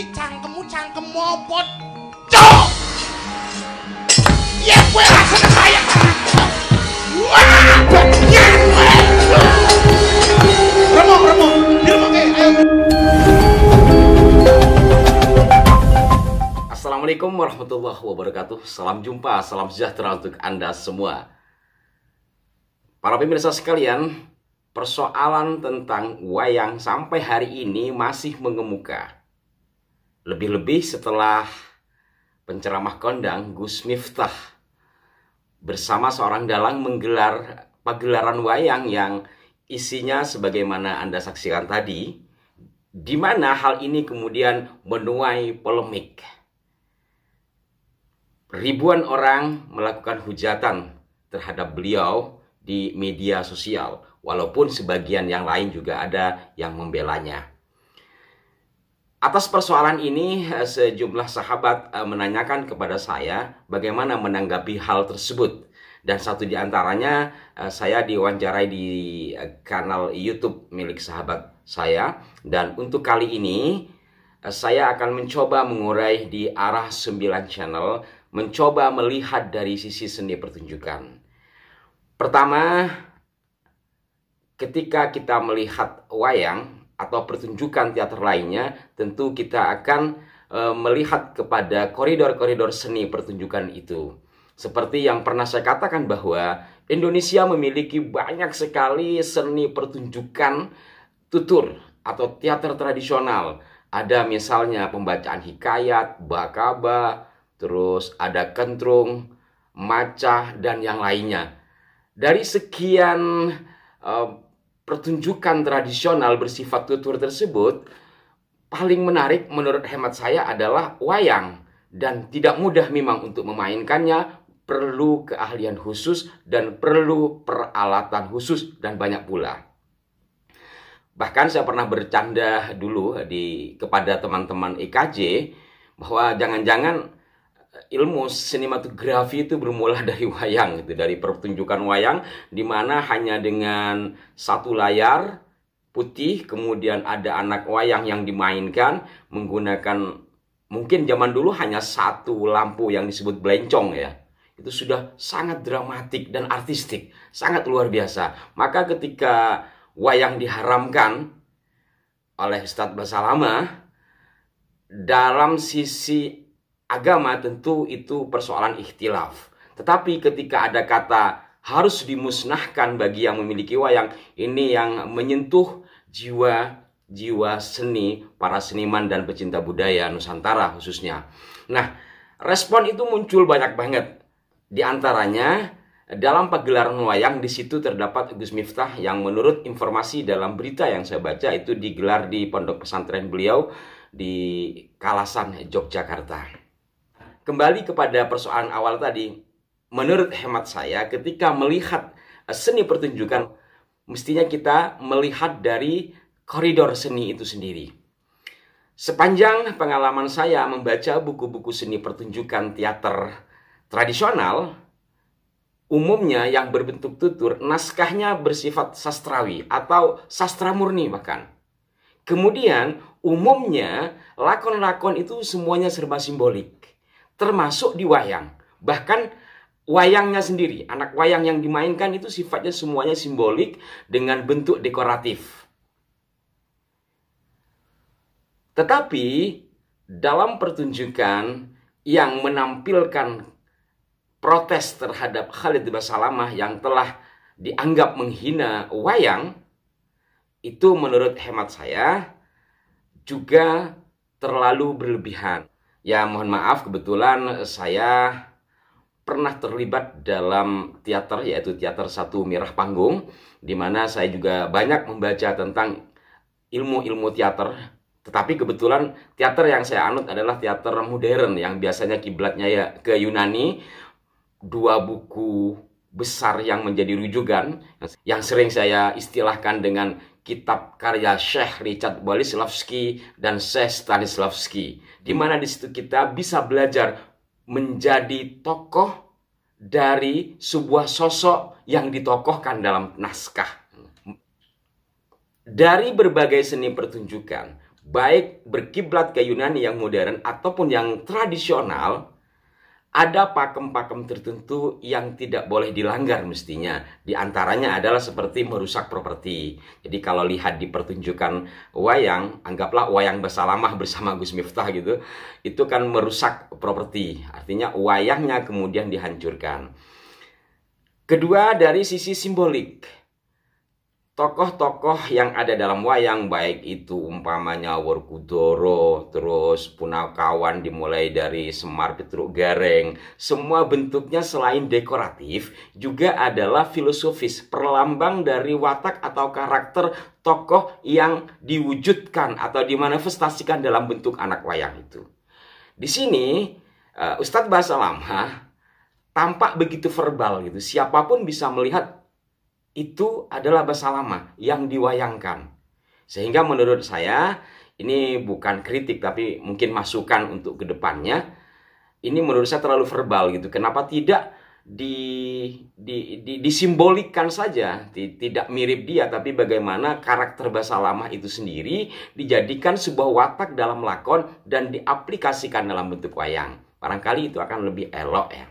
kuwi cangkemmu cangkem mopot cok ya gue wah Assalamualaikum warahmatullahi wabarakatuh Salam jumpa, salam sejahtera untuk Anda semua Para pemirsa sekalian Persoalan tentang wayang sampai hari ini masih mengemuka lebih-lebih setelah penceramah kondang Gus Miftah bersama seorang dalang menggelar pagelaran wayang yang isinya sebagaimana Anda saksikan tadi, di mana hal ini kemudian menuai polemik. Ribuan orang melakukan hujatan terhadap beliau di media sosial, walaupun sebagian yang lain juga ada yang membelanya. Atas persoalan ini, eh, sejumlah sahabat eh, menanyakan kepada saya bagaimana menanggapi hal tersebut. Dan satu di antaranya eh, saya diwawancarai di kanal YouTube milik sahabat saya. Dan untuk kali ini saya akan mencoba mengurai di arah 9 channel, mencoba melihat dari sisi seni pertunjukan. Pertama, ketika kita melihat wayang, atau pertunjukan teater lainnya, tentu kita akan e, melihat kepada koridor-koridor seni pertunjukan itu. Seperti yang pernah saya katakan bahwa Indonesia memiliki banyak sekali seni pertunjukan tutur atau teater tradisional. Ada misalnya pembacaan hikayat, bakaba, terus ada kentrung, macah dan yang lainnya. Dari sekian eh, pertunjukan tradisional bersifat tutur tersebut paling menarik menurut hemat saya adalah wayang dan tidak mudah memang untuk memainkannya perlu keahlian khusus dan perlu peralatan khusus dan banyak pula. Bahkan saya pernah bercanda dulu di kepada teman-teman EKJ bahwa jangan-jangan ilmu sinematografi itu bermula dari wayang gitu, dari pertunjukan wayang di mana hanya dengan satu layar putih kemudian ada anak wayang yang dimainkan menggunakan mungkin zaman dulu hanya satu lampu yang disebut blencong ya itu sudah sangat dramatik dan artistik sangat luar biasa maka ketika wayang diharamkan oleh Ustadz Basalama dalam sisi agama tentu itu persoalan ikhtilaf. Tetapi ketika ada kata harus dimusnahkan bagi yang memiliki wayang, ini yang menyentuh jiwa jiwa seni para seniman dan pecinta budaya Nusantara khususnya. Nah, respon itu muncul banyak banget. Di antaranya dalam pagelaran wayang di situ terdapat Gus Miftah yang menurut informasi dalam berita yang saya baca itu digelar di pondok pesantren beliau di Kalasan Yogyakarta kembali kepada persoalan awal tadi, menurut hemat saya ketika melihat eh, seni pertunjukan mestinya kita melihat dari koridor seni itu sendiri. Sepanjang pengalaman saya membaca buku-buku seni pertunjukan teater tradisional, umumnya yang berbentuk tutur, naskahnya bersifat sastrawi atau sastra murni bahkan. Kemudian umumnya lakon-lakon itu semuanya serba simbolik termasuk di wayang. Bahkan wayangnya sendiri, anak wayang yang dimainkan itu sifatnya semuanya simbolik dengan bentuk dekoratif. Tetapi dalam pertunjukan yang menampilkan protes terhadap Khalid bin Salamah yang telah dianggap menghina wayang itu menurut hemat saya juga terlalu berlebihan. Ya mohon maaf kebetulan saya pernah terlibat dalam teater yaitu teater satu mirah panggung di mana saya juga banyak membaca tentang ilmu-ilmu teater tetapi kebetulan teater yang saya anut adalah teater modern yang biasanya kiblatnya ya ke Yunani dua buku besar yang menjadi rujukan yang sering saya istilahkan dengan kitab karya Syekh Richard Bolislavski dan Syekh Stanislavski, di mana di situ kita bisa belajar menjadi tokoh dari sebuah sosok yang ditokohkan dalam naskah. Dari berbagai seni pertunjukan, baik berkiblat ke Yunani yang modern ataupun yang tradisional, ada pakem-pakem tertentu yang tidak boleh dilanggar mestinya. Di antaranya adalah seperti merusak properti. Jadi kalau lihat di pertunjukan wayang, anggaplah wayang bersalamah bersama Gus Miftah gitu, itu kan merusak properti. Artinya wayangnya kemudian dihancurkan. Kedua dari sisi simbolik tokoh-tokoh yang ada dalam wayang baik itu umpamanya Werkudoro terus Punakawan dimulai dari Semar Petruk Gareng semua bentuknya selain dekoratif juga adalah filosofis perlambang dari watak atau karakter tokoh yang diwujudkan atau dimanifestasikan dalam bentuk anak wayang itu di sini eh, Ustadz Bahasa Lama tampak begitu verbal gitu siapapun bisa melihat itu adalah bahasa lama yang diwayangkan. Sehingga menurut saya ini bukan kritik tapi mungkin masukan untuk kedepannya. Ini menurut saya terlalu verbal gitu. Kenapa tidak di, di, di disimbolikan saja, tidak mirip dia, tapi bagaimana karakter bahasa lama itu sendiri dijadikan sebuah watak dalam lakon dan diaplikasikan dalam bentuk wayang. Barangkali itu akan lebih elok ya.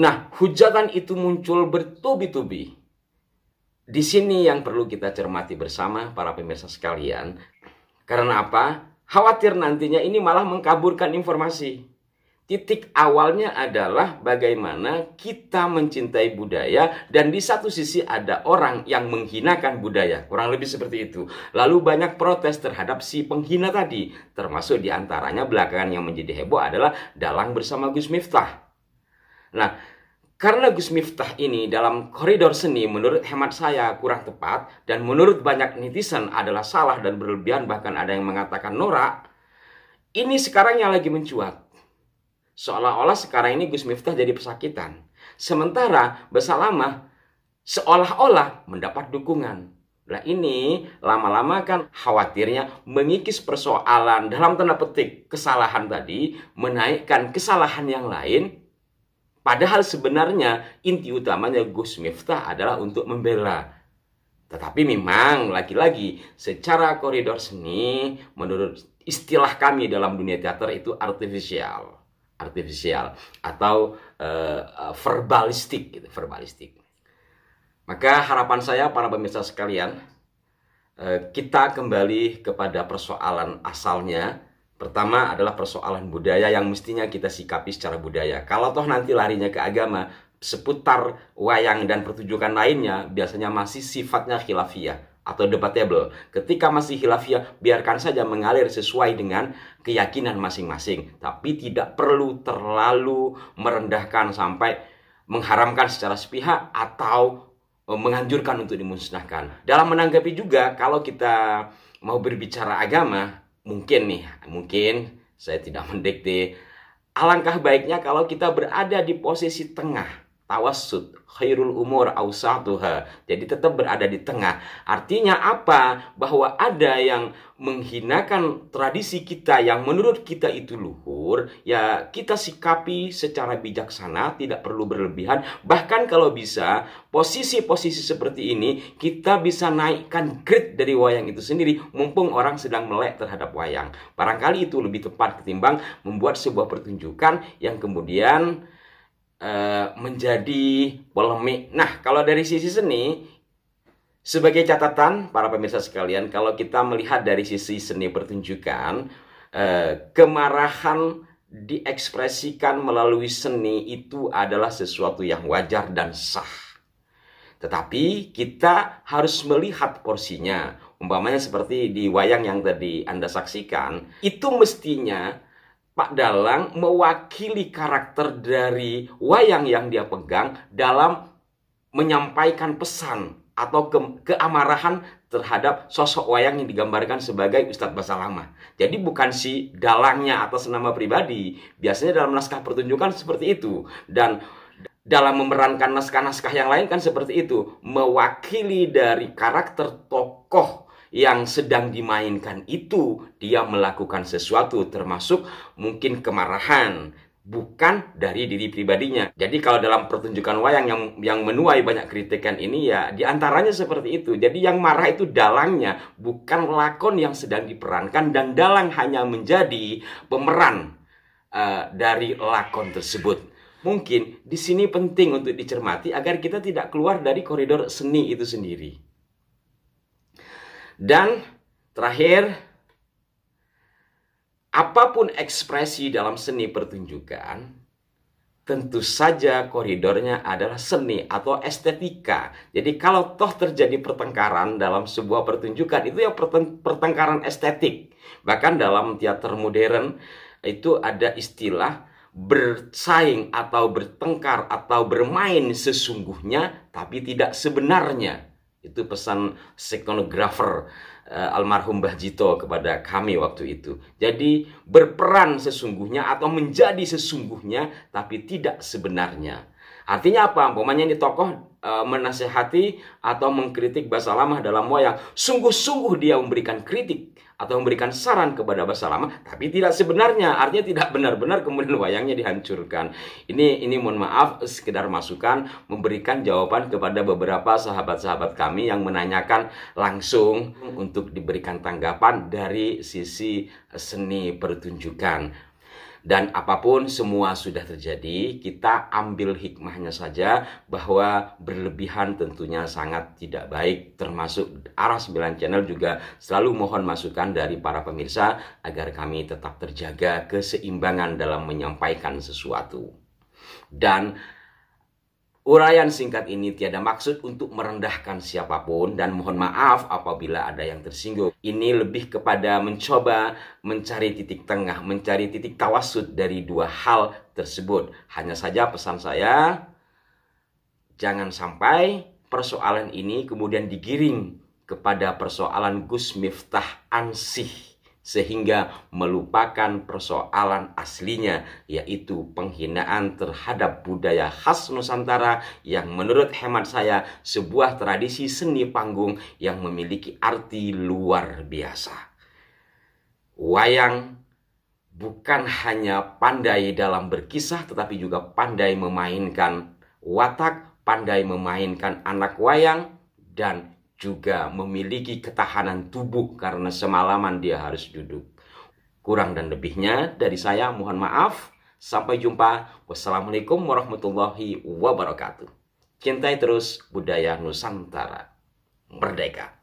Nah, hujatan itu muncul bertubi-tubi. Di sini yang perlu kita cermati bersama para pemirsa sekalian. Karena apa? Khawatir nantinya ini malah mengkaburkan informasi. Titik awalnya adalah bagaimana kita mencintai budaya dan di satu sisi ada orang yang menghinakan budaya. Kurang lebih seperti itu. Lalu banyak protes terhadap si penghina tadi. Termasuk diantaranya belakangan yang menjadi heboh adalah Dalang bersama Gus Miftah. Nah, karena Gus Miftah ini dalam koridor seni menurut hemat saya kurang tepat dan menurut banyak netizen adalah salah dan berlebihan bahkan ada yang mengatakan norak. Ini sekarang yang lagi mencuat. Seolah-olah sekarang ini Gus Miftah jadi pesakitan. Sementara Besalamah seolah-olah mendapat dukungan. Nah ini lama-lama kan khawatirnya mengikis persoalan dalam tanda petik kesalahan tadi, menaikkan kesalahan yang lain, Padahal sebenarnya inti utamanya Gus Miftah adalah untuk membela. Tetapi memang lagi-lagi secara koridor seni menurut istilah kami dalam dunia teater itu artifisial, artifisial atau uh, verbalistik gitu, verbalistik. Maka harapan saya para pemirsa sekalian, eh, kita kembali kepada persoalan asalnya Pertama adalah persoalan budaya yang mestinya kita sikapi secara budaya. Kalau toh nanti larinya ke agama, seputar wayang dan pertunjukan lainnya biasanya masih sifatnya khilafiyah atau debatable. Ketika masih khilafiyah, biarkan saja mengalir sesuai dengan keyakinan masing-masing. Tapi tidak perlu terlalu merendahkan sampai mengharamkan secara sepihak atau e, menganjurkan untuk dimusnahkan. Dalam menanggapi juga, kalau kita mau berbicara agama, mungkin nih, mungkin saya tidak mendikte. Alangkah baiknya kalau kita berada di posisi tengah Tawasud, khairul umur ausatuha jadi tetap berada di tengah artinya apa bahwa ada yang menghinakan tradisi kita yang menurut kita itu luhur ya kita sikapi secara bijaksana tidak perlu berlebihan bahkan kalau bisa posisi-posisi seperti ini kita bisa naikkan grade dari wayang itu sendiri mumpung orang sedang melek terhadap wayang barangkali itu lebih tepat ketimbang membuat sebuah pertunjukan yang kemudian Eh, menjadi polemik. Nah, kalau dari sisi seni, sebagai catatan para pemirsa sekalian, kalau kita melihat dari sisi seni pertunjukan, uh, kemarahan diekspresikan melalui seni itu adalah sesuatu yang wajar dan sah. Tetapi kita harus melihat porsinya. Umpamanya seperti di wayang yang tadi Anda saksikan, itu mestinya Pak Dalang mewakili karakter dari wayang yang dia pegang dalam menyampaikan pesan atau ke keamarahan terhadap sosok wayang yang digambarkan sebagai Ustadz Basalamah. Jadi bukan si dalangnya atas nama pribadi. Biasanya dalam naskah pertunjukan seperti itu. Dan dalam memerankan naskah-naskah yang lain kan seperti itu. Mewakili dari karakter tokoh yang sedang dimainkan itu dia melakukan sesuatu termasuk mungkin kemarahan bukan dari diri pribadinya. Jadi kalau dalam pertunjukan wayang yang yang menuai banyak kritikan ini ya diantaranya seperti itu. Jadi yang marah itu dalangnya, bukan lakon yang sedang diperankan dan dalang hanya menjadi pemeran uh, dari lakon tersebut. Mungkin di sini penting untuk dicermati agar kita tidak keluar dari koridor seni itu sendiri. Dan terakhir, apapun ekspresi dalam seni pertunjukan, tentu saja koridornya adalah seni atau estetika. Jadi kalau toh terjadi pertengkaran dalam sebuah pertunjukan, itu ya pertengkaran estetik. Bahkan dalam teater modern itu ada istilah bersaing atau bertengkar atau bermain sesungguhnya tapi tidak sebenarnya. Itu pesan sekonografer eh, almarhum Mbah Jito kepada kami waktu itu. Jadi berperan sesungguhnya atau menjadi sesungguhnya tapi tidak sebenarnya. Artinya apa? Umpamanya ini tokoh E, menasehati atau mengkritik bahasa lama dalam wayang. Sungguh-sungguh dia memberikan kritik atau memberikan saran kepada bahasa lama tapi tidak sebenarnya artinya tidak benar-benar kemudian wayangnya dihancurkan ini ini mohon maaf sekedar masukan memberikan jawaban kepada beberapa sahabat-sahabat kami yang menanyakan langsung untuk diberikan tanggapan dari sisi seni pertunjukan dan apapun semua sudah terjadi, kita ambil hikmahnya saja bahwa berlebihan tentunya sangat tidak baik. Termasuk arah 9 channel juga selalu mohon masukan dari para pemirsa agar kami tetap terjaga keseimbangan dalam menyampaikan sesuatu. Dan Uraian singkat ini tiada maksud untuk merendahkan siapapun dan mohon maaf apabila ada yang tersinggung. Ini lebih kepada mencoba mencari titik tengah, mencari titik tawasud dari dua hal tersebut. Hanya saja pesan saya, jangan sampai persoalan ini kemudian digiring kepada persoalan Gus Miftah Ansih sehingga melupakan persoalan aslinya yaitu penghinaan terhadap budaya khas Nusantara yang menurut hemat saya sebuah tradisi seni panggung yang memiliki arti luar biasa. Wayang bukan hanya pandai dalam berkisah tetapi juga pandai memainkan watak, pandai memainkan anak wayang dan juga memiliki ketahanan tubuh karena semalaman dia harus duduk. Kurang dan lebihnya dari saya mohon maaf. Sampai jumpa. Wassalamualaikum warahmatullahi wabarakatuh. Cintai terus budaya Nusantara. Merdeka.